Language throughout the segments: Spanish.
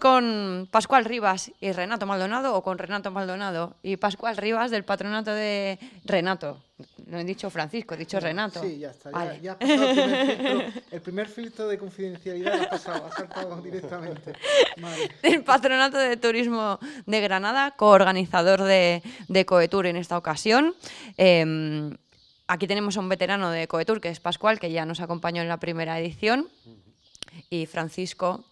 con Pascual Rivas y Renato Maldonado o con Renato Maldonado y Pascual Rivas del patronato de Renato. No he dicho Francisco, he dicho Renato. Sí, ya está. el primer, filtro, de confidencialidad ha pasado, ha saltado directamente. El Patronato de Turismo de Granada, coorganizador de, de Coetur en esta ocasión. Em, aquí tenemos a un veterano de Coetur, que es Pascual, que ya nos acompañó en la primera edición. Y Francisco,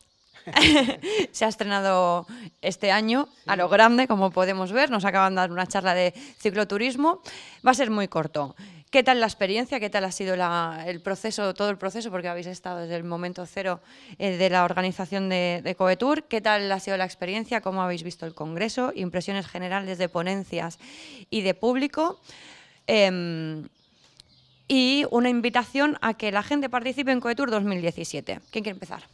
se ha estrenado este año a lo grande, como podemos ver. Nos acaban de dar una charla de cicloturismo. Va a ser muy corto. ¿Qué tal la experiencia? ¿Qué tal ha sido el proceso, todo el proceso? Porque habéis estado desde el momento cero eh, de la organización de, de, Coetur. ¿Qué tal ha sido la experiencia? ¿Cómo habéis visto el Congreso? Impresiones generales de ponencias y de público. Em, y una invitación a que la gente participe en Coetur 2017. ¿Quién quiere empezar?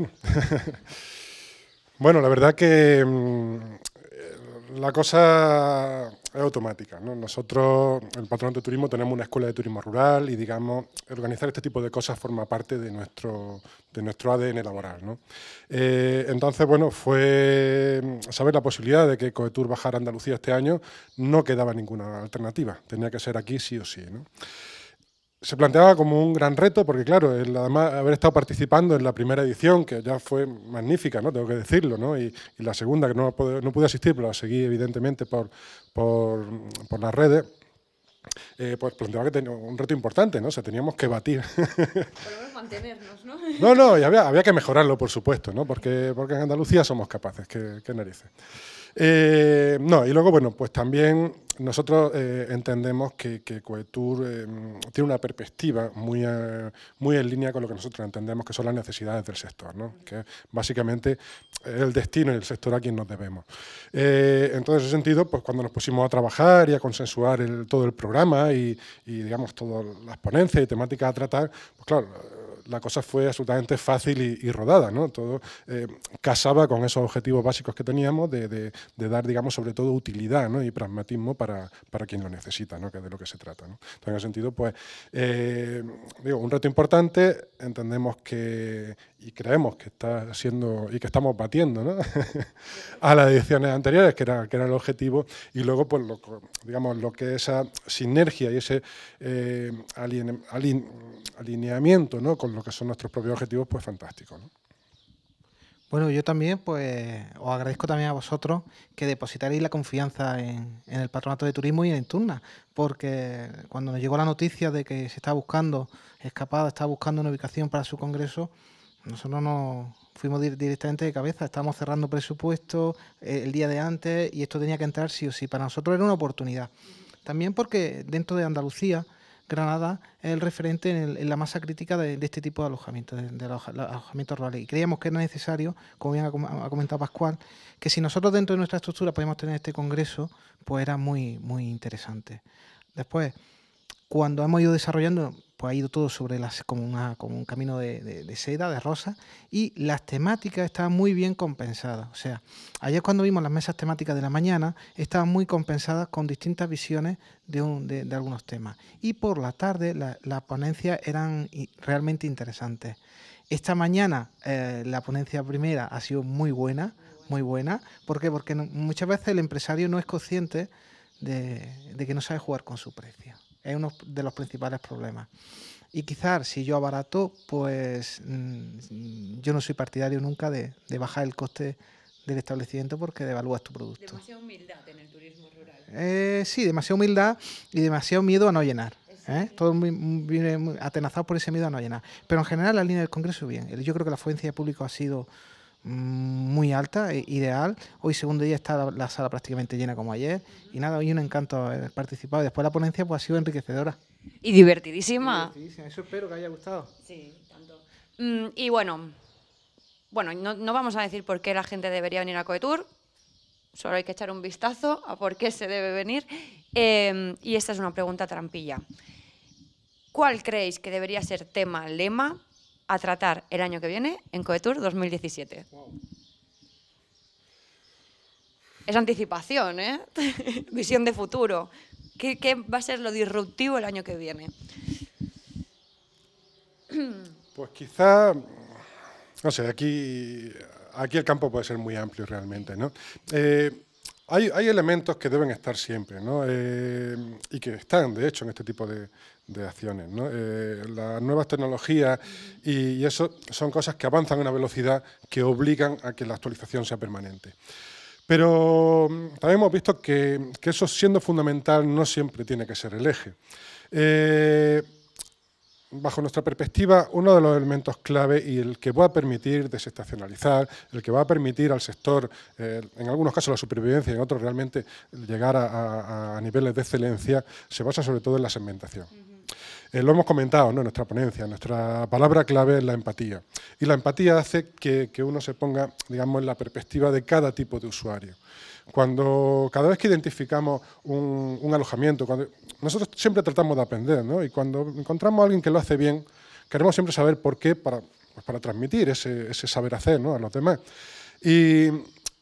Bueno. la verdad que mm, eh, la cosa es automática. Nosotros, el Patronato de Turismo, tenemos una escuela de turismo rural y, digamos, organizar este tipo de cosas forma parte de nuestro, de nuestro ADN laboral. Eh, entonces, bueno, fue saber la posibilidad de que Coetur bajara a Andalucía este año, no quedaba ninguna alternativa, tenía que ser aquí sí o sí se planteaba como un gran reto, porque claro, el, además haber estado participando en la primera edición, que ya fue magnífica, ¿no? tengo que decirlo, y, la segunda, que no pude, no pude, asistir, pero la seguí evidentemente por, por, las redes, eh, pues planteaba que tenía un reto importante, ¿no? O sea, teníamos que batir. Por mantenernos, ¿no? No, no, y había, que mejorarlo, por supuesto, Porque, porque en Andalucía somos capaces, que narices. Eh, no, y luego, bueno, pues también nosotros eh, entendemos que, Coetur em, tiene una perspectiva muy, eh, muy en línea con lo que nosotros entendemos que son las necesidades del sector, ¿no? que básicamente el destino y el sector a quien nos debemos. Eh, entonces, en ese sentido, pues cuando nos pusimos a trabajar y a consensuar todo el programa y, digamos, todas las ponencias y temáticas a tratar, pues claro, la cosa fue absolutamente fácil y, rodada, ¿no? Todo eh, casaba con esos objetivos básicos que teníamos de, dar, digamos, sobre todo utilidad y pragmatismo para, quien lo necesita, ¿no? Que es de lo que se trata, ¿no? Entonces, en ese sentido, pues, eh, digo, un reto importante, entendemos que y creemos que está siendo y que estamos batiendo a las ediciones anteriores, que era, que era el objetivo, y luego pues lo, digamos, lo que esa sinergia y ese eh, alineamiento con lo que son nuestros propios objetivos, pues fantástico. Bueno, yo también pues os agradezco también a vosotros que depositaréis la confianza en, el Patronato de Turismo y en Turna, porque cuando nos llegó la noticia de que se está buscando, Escapada está buscando una ubicación para su congreso, nosotros no fuimos directamente de cabeza, estábamos cerrando presupuesto eh, el día de antes y esto tenía que entrar sí o sí. Para nosotros era una oportunidad. También porque dentro de Andalucía, Granada es el referente en, la masa crítica de, este tipo de alojamientos, de, alojamientos rurales. Y creíamos que era necesario, como bien ha, comentado Pascual, que si nosotros dentro de nuestra estructura podíamos tener este congreso, pues era muy, muy interesante. Después, cuando hemos ido desarrollando pues ha ido todo sobre las, como, una, un camino de, seda, de rosa, y las temáticas estaban muy bien compensadas. O sea, ayer cuando vimos las mesas temáticas de la mañana, estaban muy compensadas con distintas visiones de, algunos temas. Y por la tarde las ponencias eran realmente interesantes. Esta mañana eh, la ponencia primera ha sido muy buena, muy buena. ¿Por Porque muchas veces el empresario no es consciente de que no sabe jugar con su precio. Es uno de los principales problemas. Y quizás si yo abarato, pues mm, yo no soy partidario nunca de, de, bajar el coste del establecimiento porque devalúas tu producto. Demasiada humildad en el turismo rural. Eh, sí, demasiada humildad y demasiado miedo a no llenar. ¿eh? Todo viene atenazado por ese miedo a no llenar. Pero en general la línea del Congreso bien. Yo creo que la afluencia de público ha sido muy alta, eh, ideal. Hoy segundo día está la, sala prácticamente llena como ayer. Y nada, hoy un encanto haber participado. después la ponencia pues, ha sido enriquecedora. Y divertidísima. Eso espero que haya gustado. Sí, tanto. Mm, y bueno, bueno no, vamos a decir por qué la gente debería venir a Coetur. Solo hay que echar un vistazo a por qué se debe venir. Em, y esta es una pregunta trampilla. ¿Cuál creéis que debería ser tema, lema a tratar el año que viene en Coetur 2017. Es anticipación, ¿eh? Visión de futuro. ¿Qué, va a ser lo disruptivo el año que viene? Pues quizá, no sé, aquí, aquí el campo puede ser muy amplio realmente, ¿no? Eh, hay, elementos que deben estar siempre, eh, y que están, de hecho, en este tipo de, acciones. Eh, las nuevas tecnologías y, eso son cosas que avanzan a una velocidad que obligan a que la actualización sea permanente. Pero mm, también hemos visto que, eso, siendo fundamental, no siempre tiene que ser el eje. Eh, bajo nuestra perspectiva, uno de los elementos clave y el que va a permitir desestacionalizar, el que va a permitir al sector, eh, en algunos casos la supervivencia, y en otros realmente llegar a, niveles de excelencia, se basa sobre todo en la segmentación. Eh, lo hemos comentado en nuestra ponencia, nuestra palabra clave es la empatía. Y la empatía hace que, que uno se ponga digamos, en la perspectiva de cada tipo de usuario. Cuando, cada vez que identificamos un, alojamiento, nosotros siempre tratamos de aprender, Y cuando encontramos a alguien que lo hace bien, queremos siempre saber por qué para, pues para transmitir ese, saber hacer a los demás. Y,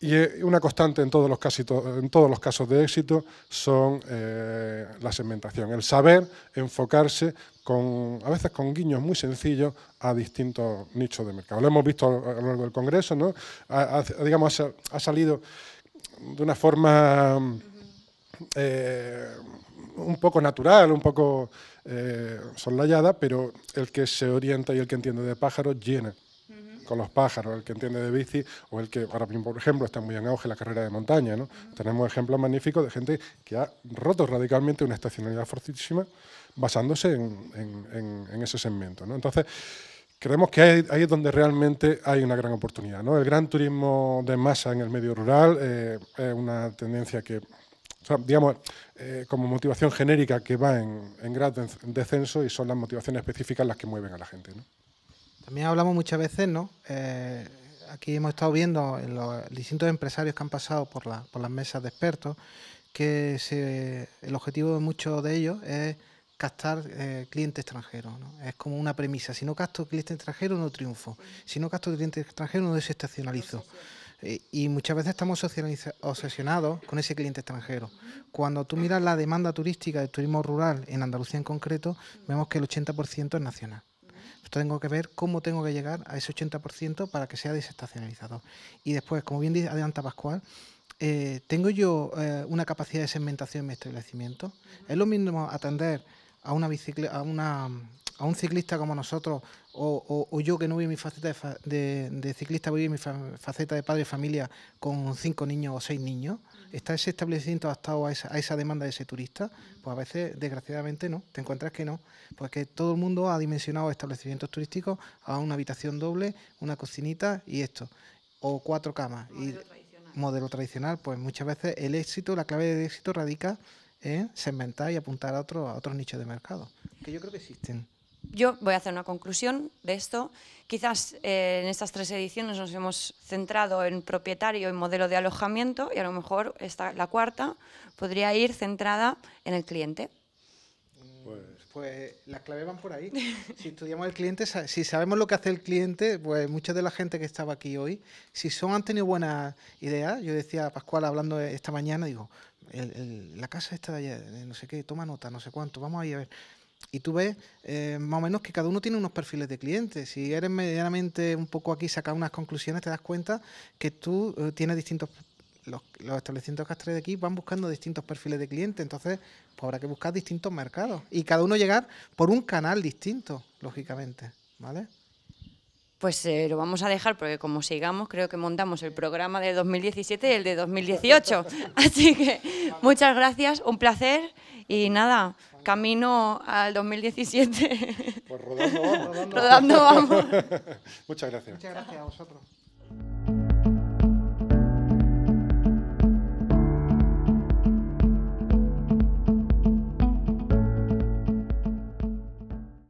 eh, una constante en todos los, casi en todos los casos de éxito son eh, la segmentación, el saber enfocarse con, a veces con guiños muy sencillos a distintos nichos de mercado. Lo hemos visto a lo largo del Congreso, ¿no? digamos, ha salido de una forma eh, un poco natural, un poco eh, pero el que se orienta y el que entiende de pájaros llena con los pájaros, el que entiende de bici o el que ahora por ejemplo, está muy en auge la carrera de montaña. ¿no? Tenemos ejemplos magníficos de gente que ha roto radicalmente una estacionalidad fortísima basándose en, ese segmento. ¿no? Entonces, Creemos que ahí es donde realmente hay una gran oportunidad. El gran turismo de masa en el medio rural eh, es una tendencia que, digamos, eh, como motivación genérica que va en, en descenso y son las motivaciones específicas las que mueven a la gente. También hablamos muchas veces, ¿no? Eh, aquí hemos estado viendo en los distintos empresarios que han pasado por, por las mesas de expertos que el objetivo de muchos de ellos es captar clientes eh, cliente extranjero. Es como una premisa. Si no capto cliente extranjero, no triunfo. Si no capto cliente extranjero, no desestacionalizo. Eh, y, muchas veces estamos obsesionados con ese cliente extranjero. Cuando tú miras la demanda turística del turismo rural en Andalucía en concreto, vemos que el 80% es nacional. Entonces tengo que ver cómo tengo que llegar a ese 80% para que sea desestacionalizado. Y después, como bien dice, adelanta Pascual, eh, ¿tengo yo una capacidad de segmentación en mi establecimiento? ¿Es lo mismo atender a una bicicleta, a una un ciclista como nosotros, o, yo que no viví mi faceta de, de, de ciclista, viví mi faceta de padre y familia con cinco niños o seis niños, ¿está ese establecimiento adaptado a esa, a esa demanda de ese turista? Pues a veces, desgraciadamente, no, te encuentras que no, porque todo el mundo ha dimensionado establecimientos turísticos a una habitación doble, una cocinita y esto, o cuatro camas. Modelo y, tradicional. Modelo tradicional, pues muchas veces el éxito, la clave del éxito radica ...se segmentar y apuntar a, otros nichos de mercado, que yo creo que existen. Yo voy a hacer una conclusión de esto. Quizás eh, en estas tres ediciones nos hemos centrado en propietario y modelo de alojamiento y a lo mejor esta, la cuarta podría ir centrada en el cliente. Pues, pues las claves van por ahí. Si estudiamos el cliente, si sabemos lo que hace el cliente, pues mucha de la gente que estaba aquí hoy, si son han tenido buenas ideas, yo decía a Pascual hablando esta mañana, digo, la casa está de allá, no sé qué, toma nota, no sé cuánto, vamos ahí a ver. Y tú ves eh, más o menos que cada uno tiene unos perfiles de clientes. Si eres medianamente un poco aquí, sacas unas conclusiones, te das cuenta que tú eh, tienes distintos... Los, establecimientos castres de aquí van buscando distintos perfiles de clientes, entonces pues, habrá que buscar distintos mercados y cada uno llegar por un canal distinto, lógicamente, ¿vale? pues eh, lo vamos a dejar porque como sigamos creo que montamos el programa de 2017 y el de 2018. Así que muchas gracias, un placer y nada, camino al 2017. Pues rodando vamos. rodando vamos. muchas gracias. Muchas gracias a vosotros.